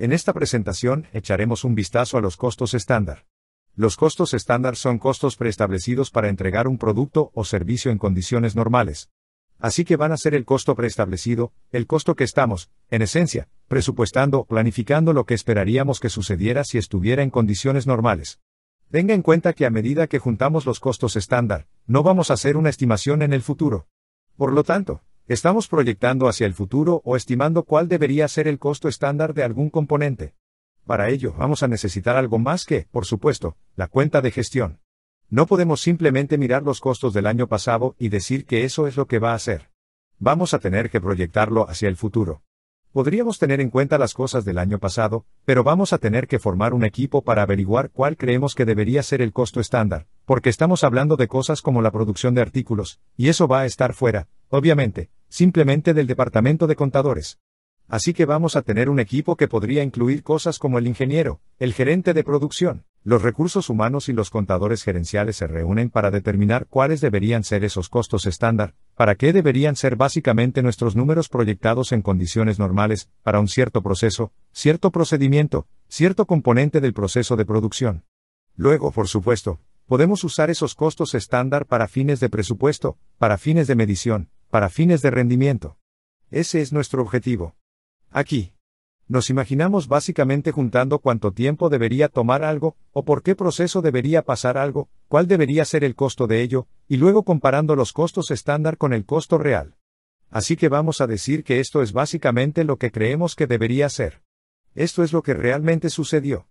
En esta presentación echaremos un vistazo a los costos estándar. Los costos estándar son costos preestablecidos para entregar un producto o servicio en condiciones normales. Así que van a ser el costo preestablecido, el costo que estamos, en esencia, presupuestando, planificando lo que esperaríamos que sucediera si estuviera en condiciones normales. Tenga en cuenta que a medida que juntamos los costos estándar, no vamos a hacer una estimación en el futuro. Por lo tanto, ¿Estamos proyectando hacia el futuro o estimando cuál debería ser el costo estándar de algún componente? Para ello vamos a necesitar algo más que, por supuesto, la cuenta de gestión. No podemos simplemente mirar los costos del año pasado y decir que eso es lo que va a ser. Vamos a tener que proyectarlo hacia el futuro. Podríamos tener en cuenta las cosas del año pasado, pero vamos a tener que formar un equipo para averiguar cuál creemos que debería ser el costo estándar, porque estamos hablando de cosas como la producción de artículos, y eso va a estar fuera, Obviamente, simplemente del departamento de contadores. Así que vamos a tener un equipo que podría incluir cosas como el ingeniero, el gerente de producción, los recursos humanos y los contadores gerenciales se reúnen para determinar cuáles deberían ser esos costos estándar, para qué deberían ser básicamente nuestros números proyectados en condiciones normales, para un cierto proceso, cierto procedimiento, cierto componente del proceso de producción. Luego, por supuesto, podemos usar esos costos estándar para fines de presupuesto, para fines de medición, para fines de rendimiento. Ese es nuestro objetivo. Aquí. Nos imaginamos básicamente juntando cuánto tiempo debería tomar algo, o por qué proceso debería pasar algo, cuál debería ser el costo de ello, y luego comparando los costos estándar con el costo real. Así que vamos a decir que esto es básicamente lo que creemos que debería ser. Esto es lo que realmente sucedió.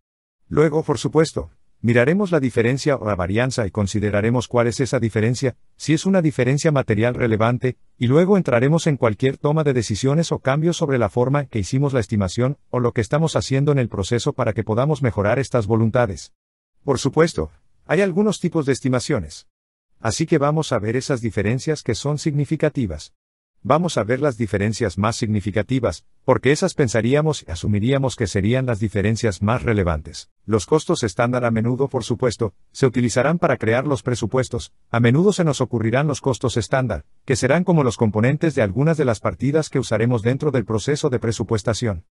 Luego, por supuesto, Miraremos la diferencia o la varianza y consideraremos cuál es esa diferencia, si es una diferencia material relevante, y luego entraremos en cualquier toma de decisiones o cambios sobre la forma que hicimos la estimación o lo que estamos haciendo en el proceso para que podamos mejorar estas voluntades. Por supuesto, hay algunos tipos de estimaciones. Así que vamos a ver esas diferencias que son significativas. Vamos a ver las diferencias más significativas, porque esas pensaríamos y asumiríamos que serían las diferencias más relevantes. Los costos estándar a menudo, por supuesto, se utilizarán para crear los presupuestos, a menudo se nos ocurrirán los costos estándar, que serán como los componentes de algunas de las partidas que usaremos dentro del proceso de presupuestación.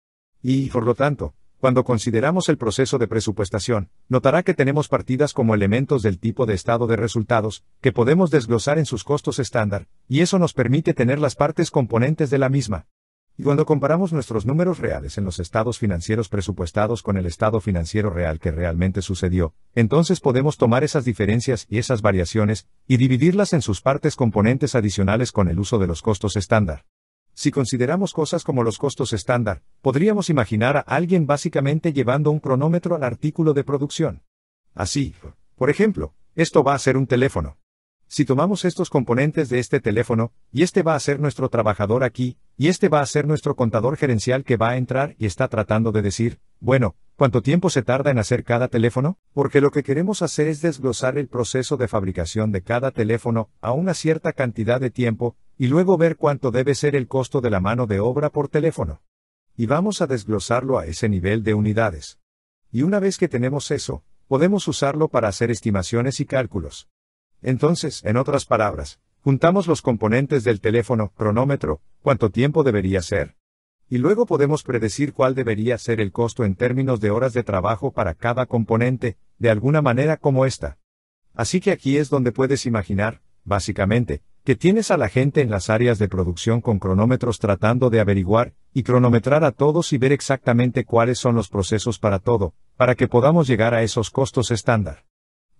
Y, por lo tanto, cuando consideramos el proceso de presupuestación, notará que tenemos partidas como elementos del tipo de estado de resultados, que podemos desglosar en sus costos estándar, y eso nos permite tener las partes componentes de la misma. Y cuando comparamos nuestros números reales en los estados financieros presupuestados con el estado financiero real que realmente sucedió, entonces podemos tomar esas diferencias y esas variaciones, y dividirlas en sus partes componentes adicionales con el uso de los costos estándar. Si consideramos cosas como los costos estándar, podríamos imaginar a alguien básicamente llevando un cronómetro al artículo de producción. Así, por ejemplo, esto va a ser un teléfono. Si tomamos estos componentes de este teléfono, y este va a ser nuestro trabajador aquí, y este va a ser nuestro contador gerencial que va a entrar y está tratando de decir, bueno, ¿cuánto tiempo se tarda en hacer cada teléfono? Porque lo que queremos hacer es desglosar el proceso de fabricación de cada teléfono a una cierta cantidad de tiempo, y luego ver cuánto debe ser el costo de la mano de obra por teléfono. Y vamos a desglosarlo a ese nivel de unidades. Y una vez que tenemos eso, podemos usarlo para hacer estimaciones y cálculos. Entonces, en otras palabras, juntamos los componentes del teléfono, cronómetro, cuánto tiempo debería ser. Y luego podemos predecir cuál debería ser el costo en términos de horas de trabajo para cada componente, de alguna manera como esta. Así que aquí es donde puedes imaginar, básicamente, que tienes a la gente en las áreas de producción con cronómetros tratando de averiguar y cronometrar a todos y ver exactamente cuáles son los procesos para todo, para que podamos llegar a esos costos estándar.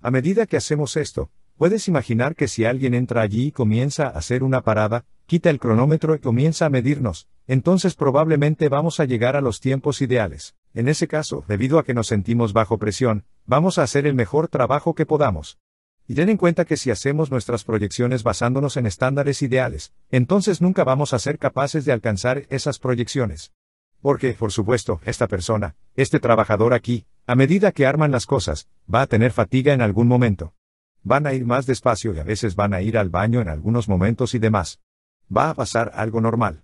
A medida que hacemos esto, puedes imaginar que si alguien entra allí y comienza a hacer una parada, quita el cronómetro y comienza a medirnos, entonces probablemente vamos a llegar a los tiempos ideales. En ese caso, debido a que nos sentimos bajo presión, vamos a hacer el mejor trabajo que podamos. Y ten en cuenta que si hacemos nuestras proyecciones basándonos en estándares ideales, entonces nunca vamos a ser capaces de alcanzar esas proyecciones. Porque, por supuesto, esta persona, este trabajador aquí, a medida que arman las cosas, va a tener fatiga en algún momento. Van a ir más despacio y a veces van a ir al baño en algunos momentos y demás. Va a pasar algo normal.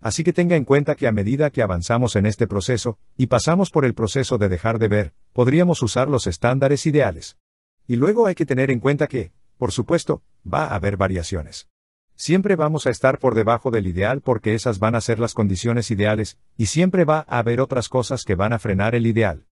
Así que tenga en cuenta que a medida que avanzamos en este proceso, y pasamos por el proceso de dejar de ver, podríamos usar los estándares ideales. Y luego hay que tener en cuenta que, por supuesto, va a haber variaciones. Siempre vamos a estar por debajo del ideal porque esas van a ser las condiciones ideales, y siempre va a haber otras cosas que van a frenar el ideal.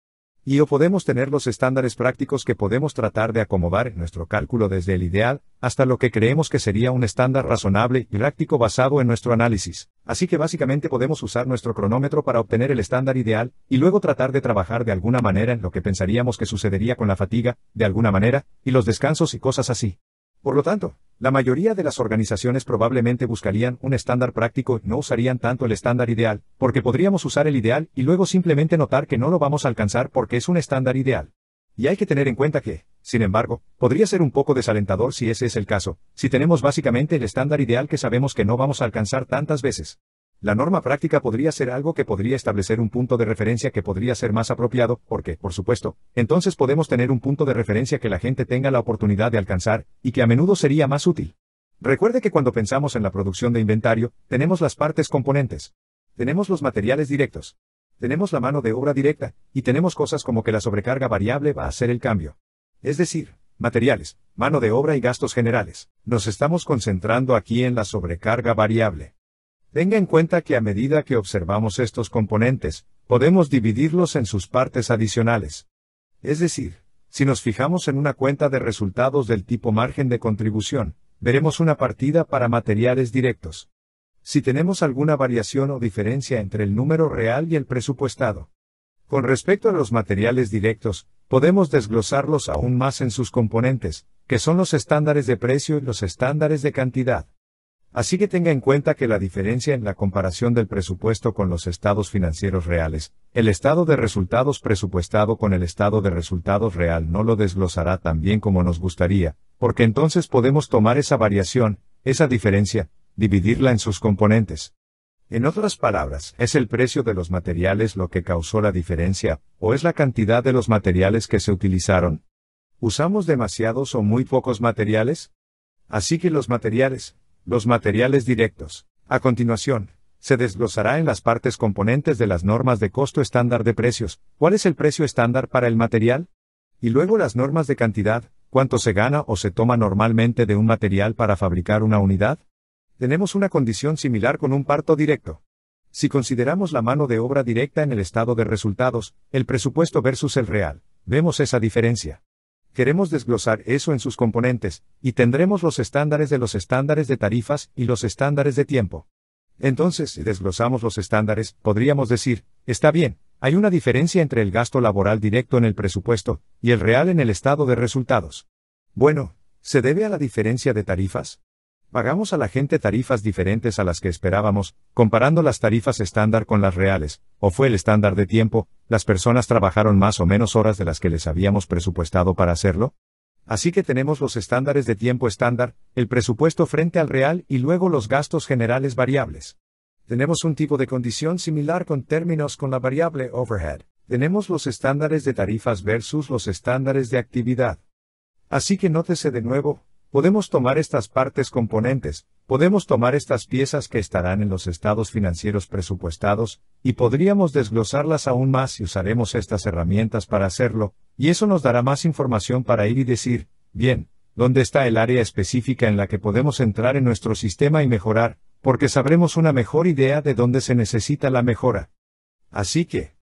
Y o podemos tener los estándares prácticos que podemos tratar de acomodar en nuestro cálculo desde el ideal, hasta lo que creemos que sería un estándar razonable y práctico basado en nuestro análisis. Así que básicamente podemos usar nuestro cronómetro para obtener el estándar ideal, y luego tratar de trabajar de alguna manera en lo que pensaríamos que sucedería con la fatiga, de alguna manera, y los descansos y cosas así. Por lo tanto, la mayoría de las organizaciones probablemente buscarían un estándar práctico y no usarían tanto el estándar ideal, porque podríamos usar el ideal y luego simplemente notar que no lo vamos a alcanzar porque es un estándar ideal. Y hay que tener en cuenta que, sin embargo, podría ser un poco desalentador si ese es el caso, si tenemos básicamente el estándar ideal que sabemos que no vamos a alcanzar tantas veces. La norma práctica podría ser algo que podría establecer un punto de referencia que podría ser más apropiado, porque, por supuesto, entonces podemos tener un punto de referencia que la gente tenga la oportunidad de alcanzar, y que a menudo sería más útil. Recuerde que cuando pensamos en la producción de inventario, tenemos las partes componentes. Tenemos los materiales directos. Tenemos la mano de obra directa, y tenemos cosas como que la sobrecarga variable va a hacer el cambio es decir, materiales, mano de obra y gastos generales. Nos estamos concentrando aquí en la sobrecarga variable. Tenga en cuenta que a medida que observamos estos componentes, podemos dividirlos en sus partes adicionales. Es decir, si nos fijamos en una cuenta de resultados del tipo margen de contribución, veremos una partida para materiales directos. Si tenemos alguna variación o diferencia entre el número real y el presupuestado. Con respecto a los materiales directos, podemos desglosarlos aún más en sus componentes, que son los estándares de precio y los estándares de cantidad. Así que tenga en cuenta que la diferencia en la comparación del presupuesto con los estados financieros reales, el estado de resultados presupuestado con el estado de resultados real no lo desglosará tan bien como nos gustaría, porque entonces podemos tomar esa variación, esa diferencia, dividirla en sus componentes. En otras palabras, ¿es el precio de los materiales lo que causó la diferencia, o es la cantidad de los materiales que se utilizaron? ¿Usamos demasiados o muy pocos materiales? Así que los materiales, los materiales directos. A continuación, se desglosará en las partes componentes de las normas de costo estándar de precios, cuál es el precio estándar para el material, y luego las normas de cantidad, cuánto se gana o se toma normalmente de un material para fabricar una unidad, tenemos una condición similar con un parto directo. Si consideramos la mano de obra directa en el estado de resultados, el presupuesto versus el real, vemos esa diferencia. Queremos desglosar eso en sus componentes, y tendremos los estándares de los estándares de tarifas y los estándares de tiempo. Entonces, si desglosamos los estándares, podríamos decir, está bien, hay una diferencia entre el gasto laboral directo en el presupuesto y el real en el estado de resultados. Bueno, ¿se debe a la diferencia de tarifas? Pagamos a la gente tarifas diferentes a las que esperábamos, comparando las tarifas estándar con las reales, o fue el estándar de tiempo, las personas trabajaron más o menos horas de las que les habíamos presupuestado para hacerlo. Así que tenemos los estándares de tiempo estándar, el presupuesto frente al real y luego los gastos generales variables. Tenemos un tipo de condición similar con términos con la variable overhead. Tenemos los estándares de tarifas versus los estándares de actividad. Así que nótese de nuevo, Podemos tomar estas partes componentes, podemos tomar estas piezas que estarán en los estados financieros presupuestados, y podríamos desglosarlas aún más y usaremos estas herramientas para hacerlo, y eso nos dará más información para ir y decir, bien, ¿dónde está el área específica en la que podemos entrar en nuestro sistema y mejorar? Porque sabremos una mejor idea de dónde se necesita la mejora. Así que,